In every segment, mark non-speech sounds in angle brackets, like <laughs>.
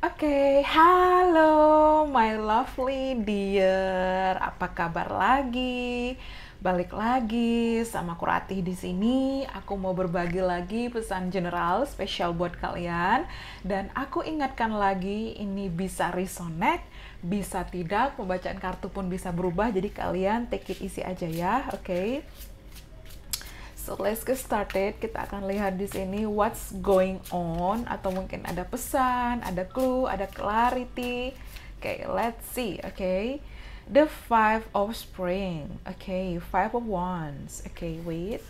Oke, okay, halo my lovely dear. Apa kabar lagi? Balik lagi sama Kurati di sini. Aku mau berbagi lagi pesan general spesial buat kalian dan aku ingatkan lagi ini bisa resonate, bisa tidak, pembacaan kartu pun bisa berubah. Jadi kalian take it easy aja ya, oke? Okay? So let's get started. Kita akan lihat di sini what's going on atau mungkin ada pesan, ada clue, ada clarity. Okay, let's see. Okay, the five of spring. Okay, five of wands. Okay, wait.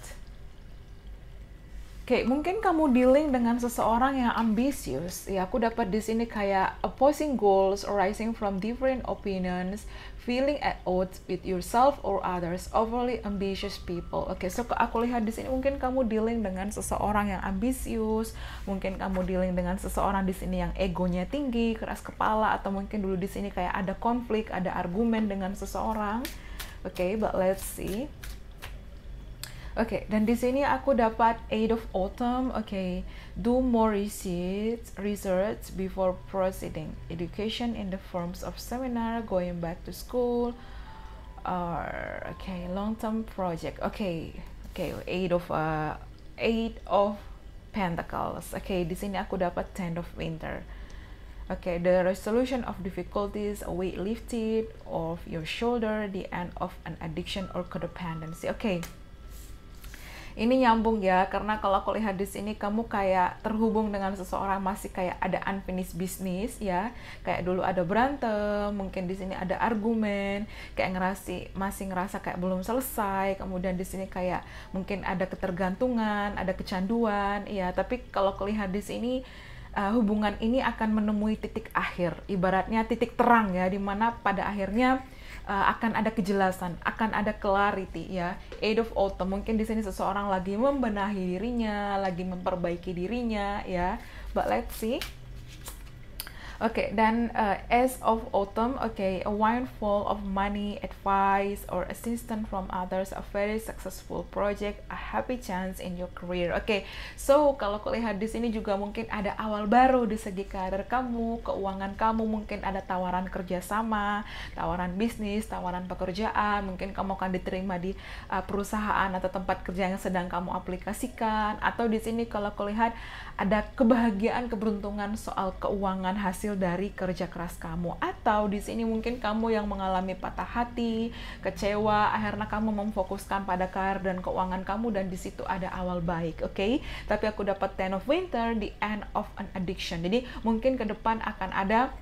Oke, mungkin kamu dealing dengan seseorang yang ambisius. Ya, aku dapat di sini kayak opposing goals arising from different opinions, feeling at odds with yourself or others, overly ambitious people. Oke, okay, so aku lihat di sini mungkin kamu dealing dengan seseorang yang ambisius, mungkin kamu dealing dengan seseorang di sini yang egonya tinggi, keras kepala atau mungkin dulu di sini kayak ada konflik, ada argumen dengan seseorang. Oke, okay, but let's see. Oke, okay, dan di sini aku dapat Aid of Autumn. Oke, okay. do more research, research before proceeding. Education in the forms of seminar, going back to school, or okay, long term project. Oke, okay. oke, okay, Aid of uh, Aid of Pentacles. Oke, okay, di sini aku dapat Ten of Winter. Oke, okay, the resolution of difficulties, weight lifted of your shoulder, the end of an addiction or codependency. Oke. Okay ini nyambung ya karena kalau aku lihat di sini kamu kayak terhubung dengan seseorang masih kayak ada unfinished business ya kayak dulu ada berantem mungkin di sini ada argumen kayak ngerasi masih ngerasa kayak belum selesai kemudian di sini kayak mungkin ada ketergantungan ada kecanduan ya tapi kalau aku lihat di sini Uh, hubungan ini akan menemui titik akhir, ibaratnya titik terang ya, dimana pada akhirnya uh, akan ada kejelasan, akan ada clarity ya. Eight of Autumn mungkin di sini seseorang lagi membenahi dirinya, lagi memperbaiki dirinya ya. But let's see Okay, then uh, as of autumn, okay, a windfall of money, advice, or assistance from others, a very successful project, a happy chance in your career. Okay, so kalau kulihat di sini juga mungkin ada awal baru di segi karir kamu, keuangan kamu, mungkin ada tawaran kerjasama, tawaran bisnis, tawaran pekerjaan, mungkin kamu akan diterima di uh, perusahaan atau tempat kerja yang sedang kamu aplikasikan, atau di sini kalau kulihat ada kebahagiaan, keberuntungan soal keuangan hasil hasil dari kerja keras kamu atau di sini mungkin kamu yang mengalami patah hati, kecewa, akhirnya kamu memfokuskan pada karir dan keuangan kamu dan di situ ada awal baik, oke? Okay? Tapi aku dapat Ten of Winter, the end of an addiction. Jadi mungkin ke depan akan ada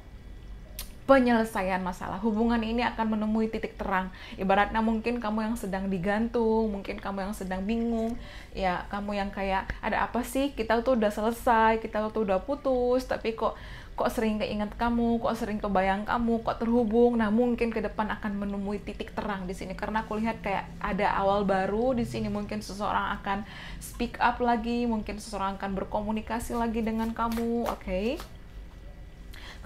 penyelesaian masalah. Hubungan ini akan menemui titik terang. Ibaratnya mungkin kamu yang sedang digantung, mungkin kamu yang sedang bingung, ya kamu yang kayak ada apa sih? Kita tuh udah selesai, kita tuh udah putus, tapi kok kok sering keinget kamu, kok sering kebayang kamu, kok terhubung. Nah, mungkin ke depan akan menemui titik terang di sini karena aku lihat kayak ada awal baru di sini mungkin seseorang akan speak up lagi, mungkin seseorang akan berkomunikasi lagi dengan kamu. Oke. Okay?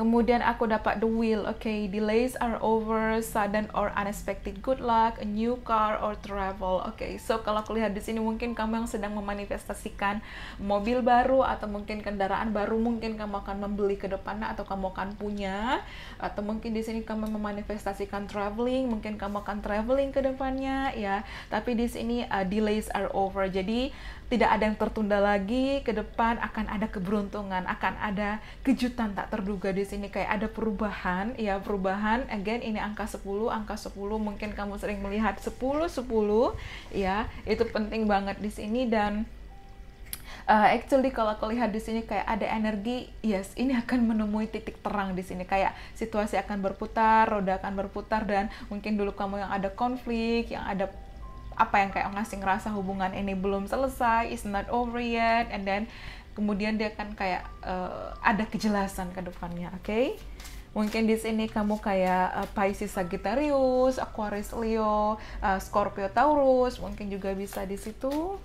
Kemudian aku dapat the wheel, Okay, delays are over, sudden or unexpected good luck, a new car or travel. Okay, so kalau aku lihat di sini mungkin kamu yang sedang memanifestasikan mobil baru atau mungkin kendaraan baru mungkin kamu akan membeli ke depannya atau kamu akan punya atau mungkin di sini kamu memanifestasikan traveling, mungkin kamu akan traveling ke depannya ya. Tapi di sini uh, delays are over. Jadi tidak ada yang tertunda lagi ke depan akan ada keberuntungan akan ada kejutan tak terduga di sini kayak ada perubahan ya perubahan again ini angka 10 angka 10 mungkin kamu sering melihat 10 10 ya itu penting banget di sini dan uh, actually kalau aku lihat di sini kayak ada energi, yes, ini akan menemui titik terang di sini. Kayak situasi akan berputar, roda akan berputar dan mungkin dulu kamu yang ada konflik, yang ada apa yang kayak ngasih ngerasa hubungan ini belum selesai, is not over yet, and then kemudian dia kan kayak uh, ada kejelasan ke depannya, oke? Okay? Mungkin di sini kamu kayak uh, Pisces Sagittarius, Aquarius Leo, uh, Scorpio Taurus, mungkin juga bisa di situ.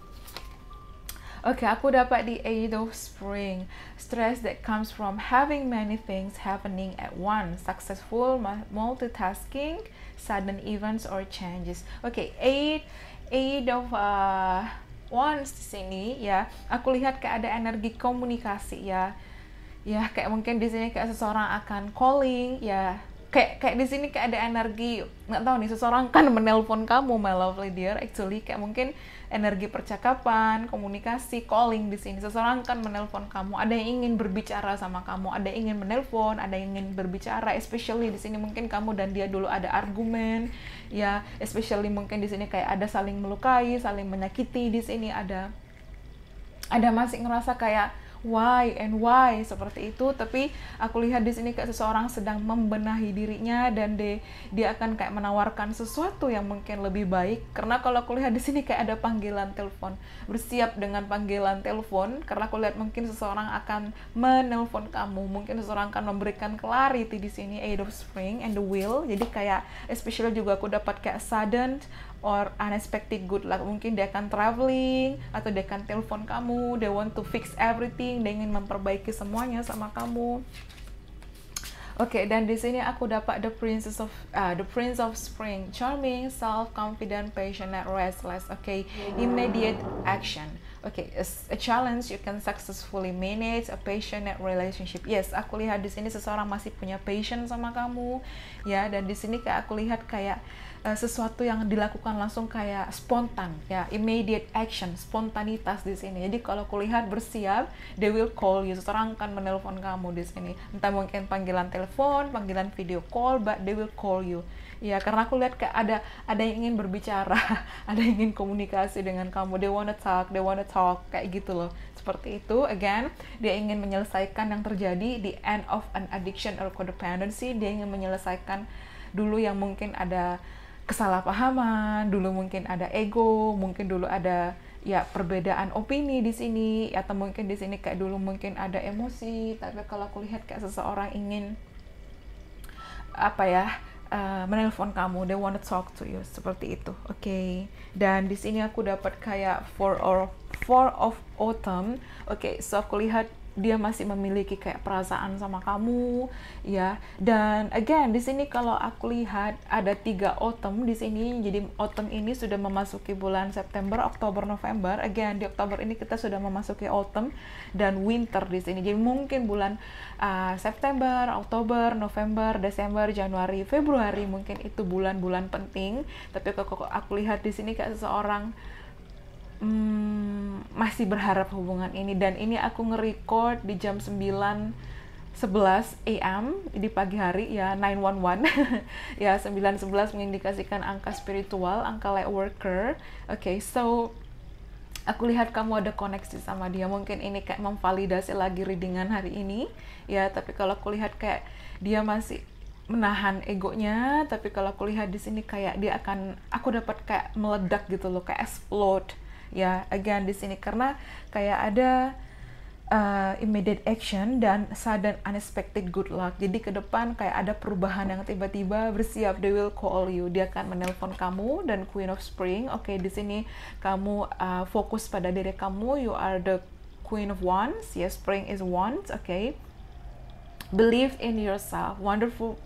Oke, okay, aku dapat di Eight of Spring. Stress that comes from having many things happening at once. Successful multitasking, sudden events or changes. Oke, okay, Eight, Eight of uh, Wands di sini ya. Aku lihat kayak ada energi komunikasi ya. Ya, kayak mungkin di sini kayak seseorang akan calling ya kayak kayak di sini kayak ada energi nggak tahu nih seseorang kan menelpon kamu my lovely dear actually kayak mungkin energi percakapan komunikasi calling di sini seseorang kan menelpon kamu ada yang ingin berbicara sama kamu ada yang ingin menelpon ada yang ingin berbicara especially di sini mungkin kamu dan dia dulu ada argumen ya especially mungkin di sini kayak ada saling melukai saling menyakiti di sini ada ada masih ngerasa kayak why and why seperti itu tapi aku lihat di sini kayak seseorang sedang membenahi dirinya dan de, dia akan kayak menawarkan sesuatu yang mungkin lebih baik karena kalau aku lihat di sini kayak ada panggilan telepon bersiap dengan panggilan telepon karena aku lihat mungkin seseorang akan menelpon kamu mungkin seseorang akan memberikan clarity di sini eight of spring and the will jadi kayak especially juga aku dapat kayak sudden or unexpected good luck mungkin dia akan traveling atau dia akan telepon kamu they want to fix everything dia ingin memperbaiki semuanya sama kamu Oke, okay, dan di sini aku dapat the princess of uh, the prince of spring, charming, self confident, passionate, restless. Oke, okay? immediate action. Oke, okay, a challenge you can successfully manage a passionate relationship. Yes, aku lihat di sini seseorang masih punya passion sama kamu, ya. Dan di sini kayak aku lihat kayak Eh, sesuatu yang dilakukan langsung kayak spontan ya immediate action spontanitas di sini jadi kalau kulihat bersiap they will call you seseorang akan menelpon kamu di sini entah mungkin panggilan telepon panggilan video call but they will call you ya karena aku lihat kayak ada ada yang ingin berbicara <laughs> ada yang ingin komunikasi dengan kamu they wanna talk they wanna talk kayak gitu loh seperti itu again dia ingin menyelesaikan yang terjadi di end of an addiction or codependency dia ingin menyelesaikan dulu yang mungkin ada kesalahpahaman, dulu mungkin ada ego, mungkin dulu ada ya perbedaan opini di sini atau mungkin di sini kayak dulu mungkin ada emosi, tapi kalau aku lihat kayak seseorang ingin apa ya uh, menelpon kamu, they want to talk to you seperti itu, oke? Okay. Dan di sini aku dapat kayak four or four of autumn, oke? Okay, so aku lihat dia masih memiliki kayak perasaan sama kamu ya dan again di sini kalau aku lihat ada tiga autumn di sini jadi autumn ini sudah memasuki bulan September Oktober November again di Oktober ini kita sudah memasuki autumn dan winter di sini jadi mungkin bulan uh, September Oktober November Desember Januari Februari mungkin itu bulan-bulan penting tapi kalau aku lihat di sini kayak seseorang hmm, masih berharap hubungan ini dan ini aku nge-record di jam 9 11 AM di pagi hari ya 911 <laughs> ya 911 mengindikasikan angka spiritual angka light worker oke okay, so aku lihat kamu ada koneksi sama dia mungkin ini kayak memvalidasi lagi readingan hari ini ya tapi kalau aku lihat kayak dia masih menahan egonya tapi kalau aku lihat di sini kayak dia akan aku dapat kayak meledak gitu loh kayak explode ya again di sini karena kayak ada uh, immediate action dan sudden unexpected good luck. Jadi ke depan kayak ada perubahan yang tiba-tiba bersiap. They will call you. Dia akan menelpon kamu dan Queen of Spring. Oke, okay, di sini kamu uh, fokus pada diri kamu. You are the Queen of Wands. Yes, Spring is Wands. Oke. Okay. Believe in yourself. Wonderful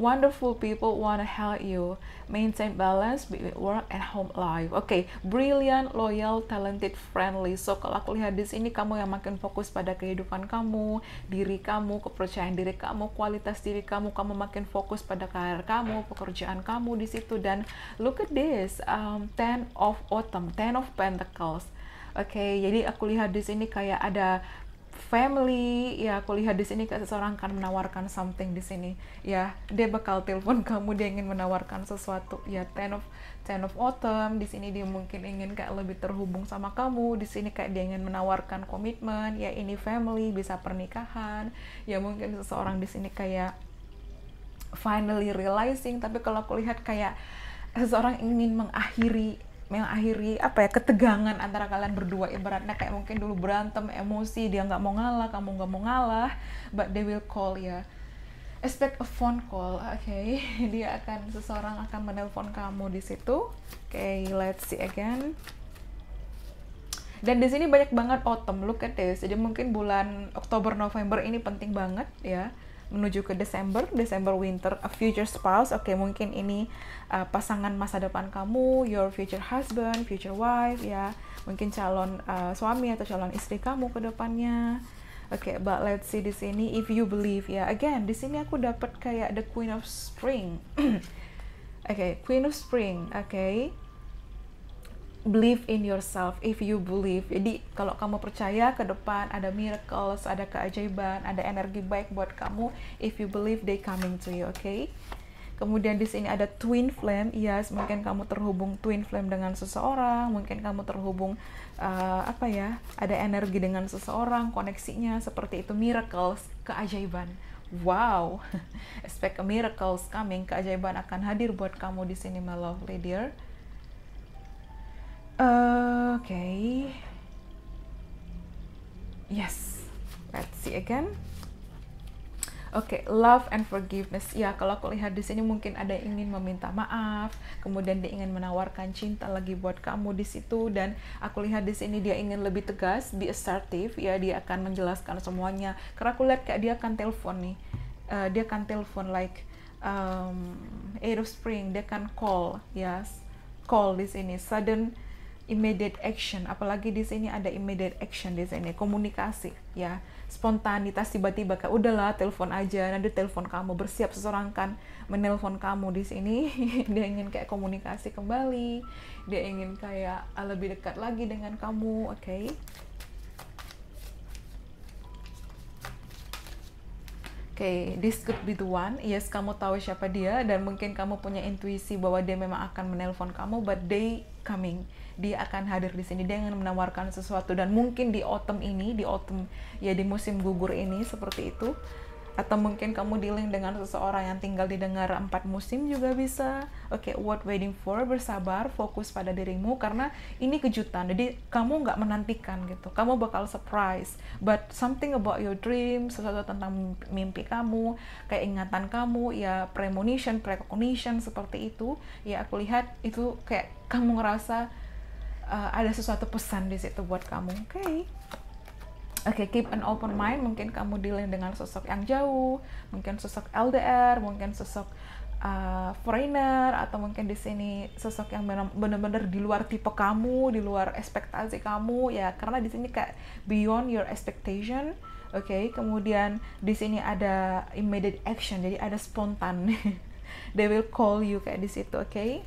wonderful people wanna help you maintain balance between work and home life. Oke, okay. brilliant, loyal, talented, friendly. So kalau aku lihat di sini kamu yang makin fokus pada kehidupan kamu, diri kamu, kepercayaan diri kamu, kualitas diri kamu, kamu makin fokus pada karir kamu, pekerjaan kamu di situ dan look at this, um, ten of autumn, ten of pentacles. Oke, okay, jadi aku lihat di sini kayak ada family ya aku lihat di sini kayak seseorang akan menawarkan something di sini ya dia bakal telepon <laughs> kamu dia ingin menawarkan sesuatu ya ten of ten of autumn di sini dia mungkin ingin kayak lebih terhubung sama kamu di sini kayak dia ingin menawarkan komitmen ya ini family bisa pernikahan ya mungkin seseorang di sini kayak finally realizing tapi kalau aku lihat kayak seseorang ingin mengakhiri mengakhiri apa ya ketegangan antara kalian berdua ibaratnya kayak mungkin dulu berantem emosi dia nggak mau ngalah kamu nggak mau ngalah but they will call ya expect a phone call oke okay. <laughs> dia akan seseorang akan menelpon kamu di situ oke okay, let's see again dan di sini banyak banget autumn look at this jadi mungkin bulan Oktober November ini penting banget ya menuju ke Desember, Desember winter, a future spouse. Oke, okay, mungkin ini uh, pasangan masa depan kamu, your future husband, future wife, ya. Mungkin calon uh, suami atau calon istri kamu ke depannya. Oke, okay, but let's see di sini if you believe ya. Again, di sini aku dapat kayak the Queen of Spring. <clears throat> Oke, okay, Queen of Spring. Oke. Okay believe in yourself if you believe. Jadi kalau kamu percaya ke depan ada miracles, ada keajaiban, ada energi baik buat kamu if you believe they coming to you, oke? Okay? Kemudian di sini ada twin flame, yes, mungkin kamu terhubung twin flame dengan seseorang, mungkin kamu terhubung uh, apa ya, ada energi dengan seseorang, koneksinya seperti itu miracles, keajaiban. Wow, <laughs> expect miracles coming, keajaiban akan hadir buat kamu di sini, my lovely dear. Uh, okay. Yes. Let's see again. Oke, okay, love and forgiveness. Ya, kalau aku lihat di sini mungkin ada yang ingin meminta maaf, kemudian dia ingin menawarkan cinta lagi buat kamu di situ dan aku lihat di sini dia ingin lebih tegas, be assertive, ya dia akan menjelaskan semuanya. Karena aku lihat kayak dia akan telepon nih. Uh, dia akan telepon like um, of Spring, dia akan call, yes. Call di sini sudden immediate action apalagi di sini ada immediate action di sini komunikasi ya spontanitas tiba-tiba kayak udahlah telepon aja nanti telepon kamu bersiap seseorang kan menelpon kamu di sini <laughs> dia ingin kayak komunikasi kembali dia ingin kayak ah, lebih dekat lagi dengan kamu oke okay? okay, this could be the one. Yes, kamu tahu siapa dia dan mungkin kamu punya intuisi bahwa dia memang akan menelpon kamu, but they coming dia akan hadir di sini dengan menawarkan sesuatu dan mungkin di autumn ini di autumn ya di musim gugur ini seperti itu atau mungkin kamu dealing dengan seseorang yang tinggal di dengar empat musim juga bisa oke okay, what waiting for bersabar fokus pada dirimu karena ini kejutan jadi kamu nggak menantikan gitu kamu bakal surprise but something about your dream sesuatu tentang mimpi kamu kayak ingatan kamu ya premonition precognition seperti itu ya aku lihat itu kayak kamu ngerasa uh, ada sesuatu pesan di situ buat kamu oke okay. Oke, okay, keep an open mind. Mungkin kamu dealing dengan sosok yang jauh, mungkin sosok LDR, mungkin sosok uh, foreigner atau mungkin di sini sosok yang benar-benar di luar tipe kamu, di luar ekspektasi kamu ya karena di sini kayak beyond your expectation. Oke, okay? kemudian di sini ada immediate action, jadi ada spontan. <laughs> They will call you kayak di situ, oke? Okay?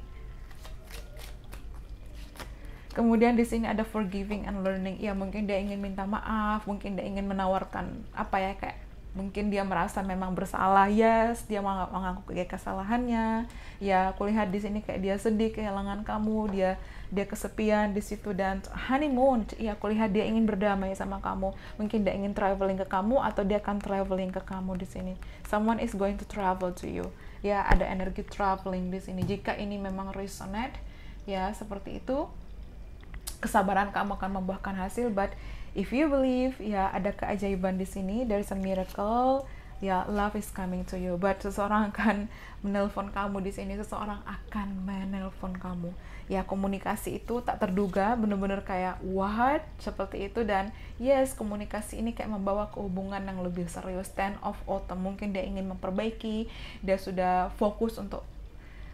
Kemudian di sini ada forgiving and learning. Ya mungkin dia ingin minta maaf, mungkin dia ingin menawarkan apa ya kayak mungkin dia merasa memang bersalah yes dia mengaku kayak kesalahannya ya aku lihat di sini kayak dia sedih kehilangan kamu dia dia kesepian di situ dan honeymoon ya aku lihat dia ingin berdamai sama kamu mungkin dia ingin traveling ke kamu atau dia akan traveling ke kamu di sini someone is going to travel to you ya ada energi traveling di sini jika ini memang resonate ya seperti itu kesabaran kamu akan membuahkan hasil but if you believe ya ada keajaiban di sini there is a miracle ya love is coming to you but seseorang akan <laughs> menelpon kamu di sini seseorang akan menelpon kamu ya komunikasi itu tak terduga bener-bener kayak what seperti itu dan yes komunikasi ini kayak membawa ke hubungan yang lebih serius stand of autumn mungkin dia ingin memperbaiki dia sudah fokus untuk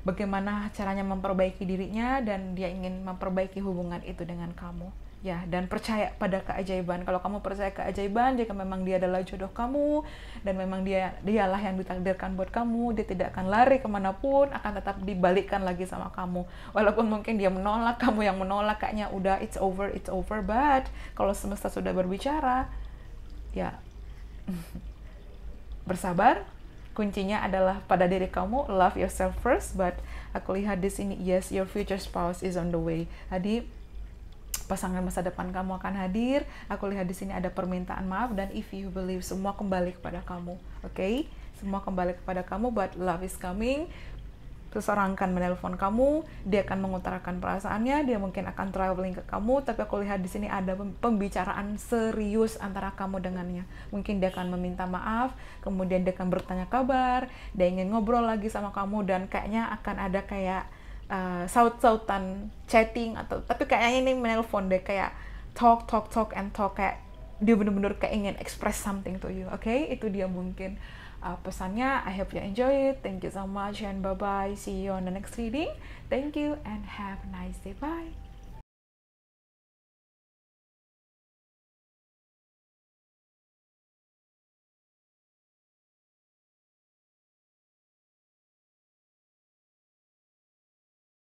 bagaimana caranya memperbaiki dirinya dan dia ingin memperbaiki hubungan itu dengan kamu ya dan percaya pada keajaiban kalau kamu percaya keajaiban jika memang dia adalah jodoh kamu dan memang dia dialah yang ditakdirkan buat kamu dia tidak akan lari kemanapun akan tetap dibalikkan lagi sama kamu walaupun mungkin dia menolak <laughs> kamu yang menolak kayaknya udah it's over it's over but kalau semesta sudah berbicara ya <laughs> bersabar kuncinya adalah pada diri kamu love yourself first but aku lihat di sini yes your future spouse is on the way tadi pasangan masa depan kamu akan hadir aku lihat di sini ada permintaan maaf dan if you believe semua kembali kepada kamu oke okay? semua kembali kepada kamu but love is coming seseorang akan menelpon kamu, dia akan mengutarakan perasaannya, dia mungkin akan traveling ke kamu, tapi aku lihat di sini ada pembicaraan serius antara kamu dengannya. Mungkin dia akan meminta maaf, kemudian dia akan bertanya kabar, dia ingin ngobrol lagi sama kamu dan kayaknya akan ada kayak uh, saut-sautan chatting atau tapi kayaknya ini menelpon deh kayak talk talk talk and talk kayak dia bener-bener kayak ingin express something to you, oke? Okay? Itu dia mungkin. Uh, pesannya, I hope you enjoy it. Thank you so much and bye-bye. See you on the next reading. Thank you and have a nice day. Bye.